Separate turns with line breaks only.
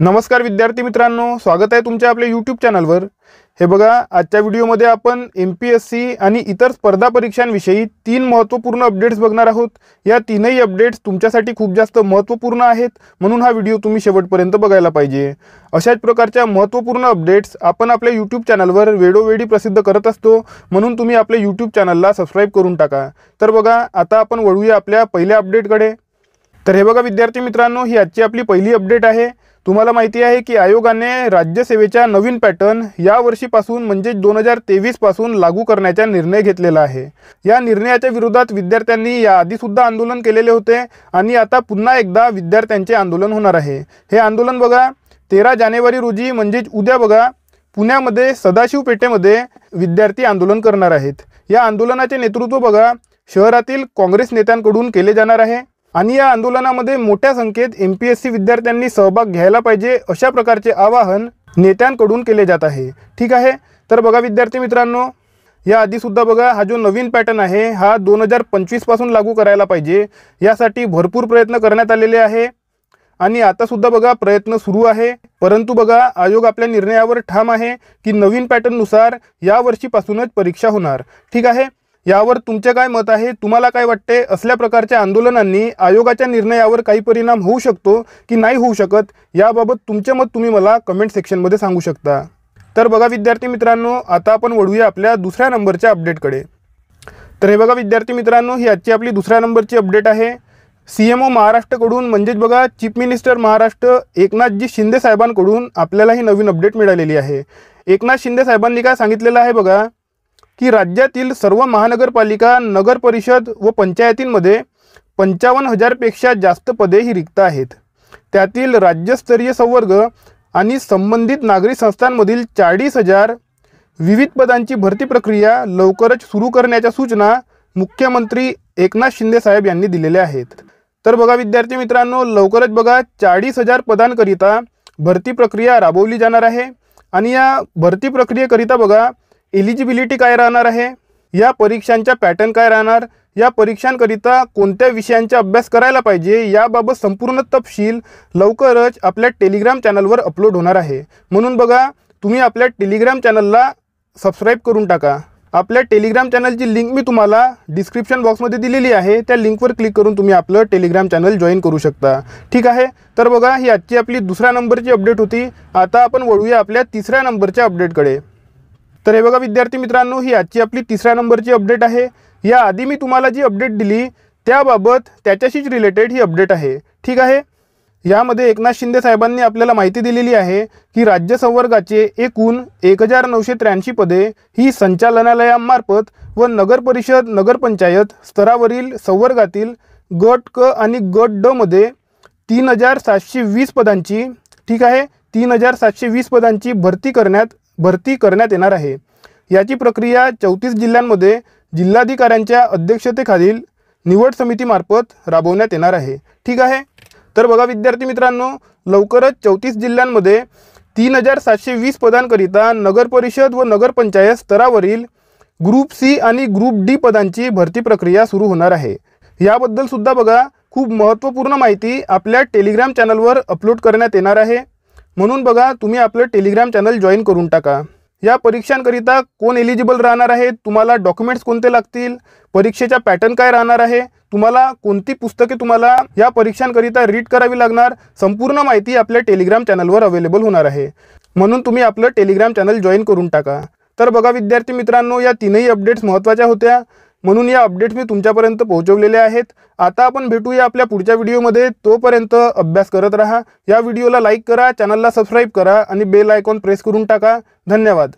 नमस्कार विद्यार्थी मित्रांनो स्वागत आहे तुमच्या आपल्या यूट्यूब चॅनलवर हे बघा आजच्या व्हिडिओमध्ये आपण एम पी एस सी आणि इतर स्पर्धा परीक्षांविषयी तीन महत्त्वपूर्ण अपडेट्स बघणार आहोत या तीनही अपडेट्स तुमच्यासाठी खूप जास्त महत्त्वपूर्ण आहेत म्हणून हा व्हिडिओ तुम्ही शेवटपर्यंत बघायला पाहिजे अशाच प्रकारच्या महत्त्वपूर्ण अपडेट्स आपण आपल्या यूट्यूब चॅनलवर वेळोवेळी प्रसिद्ध करत असतो म्हणून तुम्ही आपल्या यूट्यूब चॅनलला सबस्क्राईब करून टाका तर बघा आता आपण वळूया आपल्या पहिल्या अपडेटकडे तर हे बघा विद्यार्थी मित्रांनो ही आजची आपली पहिली अपडेट आहे तुम्हाला माहिती आहे की आयोगाने राज्यसेवेच्या नवीन पॅटर्न या वर्षीपासून म्हणजे दोन हजार तेवीसपासून लागू करण्याचा निर्णय घेतलेला आहे या निर्णयाच्या विरोधात विद्यार्थ्यांनी याआधीसुद्धा आंदोलन केलेले होते आणि आता पुन्हा एकदा विद्यार्थ्यांचे आंदोलन होणार आहे हे आंदोलन बघा तेरा जानेवारी रोजी म्हणजेच उद्या बघा पुण्यामध्ये सदाशिव पेठेमध्ये विद्यार्थी आंदोलन करणार आहेत या आंदोलनाचे नेतृत्व बघा शहरातील काँग्रेस नेत्यांकडून केले जाणार आहे आणि या आंदोलनामध्ये मोठ्या संख्येत एम पी एस सी विद्यार्थ्यांनी सहभाग घ्यायला पाहिजे अशा प्रकारचे आवाहन नेत्यांकडून केले जात आहे ठीक आहे तर बघा विद्यार्थी मित्रांनो या आधीसुद्धा बघा हा जो नवीन पॅटर्न आहे हा दोन हजार पंचवीसपासून लागू करायला पाहिजे यासाठी भरपूर प्रयत्न करण्यात आलेले आहे आणि आतासुद्धा बघा प्रयत्न सुरू आहे परंतु बघा आयोग आपल्या निर्णयावर ठाम आहे की नवीन पॅटर्ननुसार यावर्षीपासूनच परीक्षा होणार ठीक आहे यावर तुमचे काय मत आहे तुम्हाला काय वाटते असल्या प्रकारच्या आंदोलनांनी आयोगाच्या निर्णयावर काही परिणाम होऊ शकतो की नाही होऊ शकत याबाबत तुमचे मत तुम्ही मला कमेंट सेक्शनमध्ये सांगू शकता तर बघा विद्यार्थी मित्रांनो आता आपण वळूया आपल्या दुसऱ्या नंबरच्या अपडेटकडे तर हे बघा विद्यार्थी मित्रांनो ही आजची आपली दुसऱ्या नंबरची अपडेट आहे सी एम ओ महाराष्ट्रकडून म्हणजेच बघा चीफ मिनिस्टर महाराष्ट्र एकनाथजी शिंदे साहेबांकडून आपल्याला ही नवीन अपडेट मिळालेली आहे एकनाथ शिंदे साहेबांनी काय सांगितलेलं आहे बघा की राज्यातील सर्व महानगरपालिका नगर परिषद व पंचायतींमध्ये पंचावन्न हजारपेक्षा जास्त पदे ही रिक्त आहेत त्यातील राज्यस्तरीय संवर्ग आणि संबंधित नागरी संस्थांमधील चाळीस हजार विविध पदांची भरती प्रक्रिया लवकरच सुरू करण्याच्या सूचना मुख्यमंत्री एकनाथ शिंदे साहेब यांनी दिलेल्या आहेत तर बघा विद्यार्थी मित्रांनो लवकरच बघा चाळीस हजार पदांकरिता भरती प्रक्रिया राबवली जाणार आहे आणि या भरती प्रक्रियेकरिता बघा एलिजिबिलिटी काय राहणार आहे या परीक्षांच्या पॅटर्न काय राहणार या परीक्षांकरिता कोणत्या विषयांचा अभ्यास करायला पाहिजे याबाबत संपूर्ण तपशील लवकरच आपल्या टेलिग्राम चॅनलवर अपलोड होणार आहे म्हणून बघा तुम्ही आपल्या टेलिग्राम चॅनलला सबस्क्राईब करून टाका आपल्या टेलिग्राम चॅनलची लिंक मी तुम्हाला डिस्क्रिप्शन बॉक्समध्ये दिलेली आहे त्या लिंकवर क्लिक करून तुम्ही आपलं टेलिग्राम चॅनल जॉईन करू शकता ठीक आहे तर बघा ही आजची आपली दुसऱ्या नंबरची अपडेट होती आता आपण वळूया आपल्या तिसऱ्या नंबरच्या अपडेटकडे तर हे बघा विद्यार्थी मित्रांनो ही आजची आपली तिसऱ्या नंबरची अपडेट आहे या आधी मी तुम्हाला जी अपडेट दिली त्याबाबत त्याच्याशीच रिलेटेड ही अपडेट आहे ठीक आहे यामध्ये एकनाथ शिंदे साहेबांनी आपल्याला माहिती दिलेली आहे की राज्य संवर्गाचे एकूण एक हजार नऊशे त्र्याऐंशी पदे ही संचालनालयामार्फत व नगरपरिषद नगरपंचायत स्तरावरील संवर्गातील गट क आणि गट ड मध्ये तीन हजार सातशे वीस पदांची ठीक आहे तीन हजार सातशे वीस पदांची भरती करण्यात भरती करण्यात येणार आहे याची प्रक्रिया चौतीस जिल्ह्यांमध्ये जिल्हाधिकाऱ्यांच्या अध्यक्षतेखालील निवड समितीमार्फत राबवण्यात येणार आहे ठीक आहे तर बघा विद्यार्थी मित्रांनो लवकरच चौतीस जिल्ह्यांमध्ये तीन हजार सातशे वीस पदांकरिता नगरपरिषद व नगरपंचायत स्तरावरील ग्रुप सी आणि ग्रुप डी पदांची भरती प्रक्रिया सुरू होणार आहे याबद्दलसुद्धा बघा खूप महत्त्वपूर्ण माहिती आपल्या टेलिग्राम चॅनलवर अपलोड करण्यात येणार आहे म्हणून बघा तुम्ही आपलं टेलिग्राम चॅनल जॉईन करून टाका या परीक्षांकरिता कोण एलिजिबल राहणार आहे तुम्हाला डॉक्युमेंट्स कोणते लागतील परीक्षेचा पॅटर्न काय राहणार आहे तुम्हाला कोणती पुस्तके तुम्हाला या परीक्षांकरिता रीड करावी लागणार संपूर्ण माहिती आपल्या टेलिग्राम चॅनलवर अवेलेबल होणार आहे म्हणून तुम्ही आपलं टेलिग्राम चॅनल जॉईन करून टाका तर बघा विद्यार्थी मित्रांनो या तीनही अपडेट्स महत्त्वाच्या होत्या म्हणून या अपडेट्स मी तुमच्यापर्यंत पोहोचवलेले आहेत आता आपण भेटूया आपल्या पुढच्या व्हिडिओमध्ये तोपर्यंत अभ्यास करत राहा या व्हिडिओला लाईक करा चॅनलला सबस्क्राईब करा आणि बेल आयकॉन प्रेस करून टाका धन्यवाद